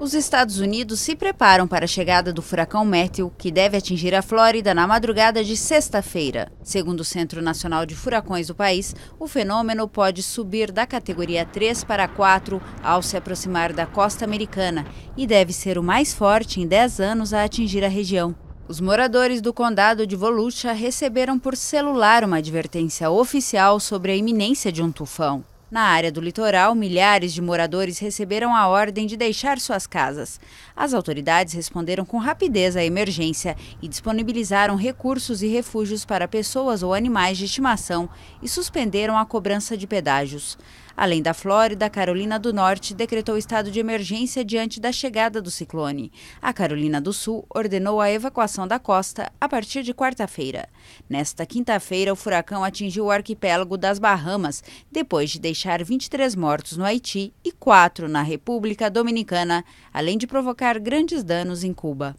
Os Estados Unidos se preparam para a chegada do furacão Matthew, que deve atingir a Flórida na madrugada de sexta-feira. Segundo o Centro Nacional de Furacões do país, o fenômeno pode subir da categoria 3 para 4 ao se aproximar da costa americana e deve ser o mais forte em 10 anos a atingir a região. Os moradores do condado de Volusia receberam por celular uma advertência oficial sobre a iminência de um tufão. Na área do litoral, milhares de moradores receberam a ordem de deixar suas casas. As autoridades responderam com rapidez à emergência e disponibilizaram recursos e refúgios para pessoas ou animais de estimação e suspenderam a cobrança de pedágios. Além da Flórida, a Carolina do Norte decretou estado de emergência diante da chegada do ciclone. A Carolina do Sul ordenou a evacuação da costa a partir de quarta-feira. Nesta quinta-feira, o furacão atingiu o arquipélago das Bahamas, depois de deixar deixar 23 mortos no Haiti e quatro na República Dominicana, além de provocar grandes danos em Cuba.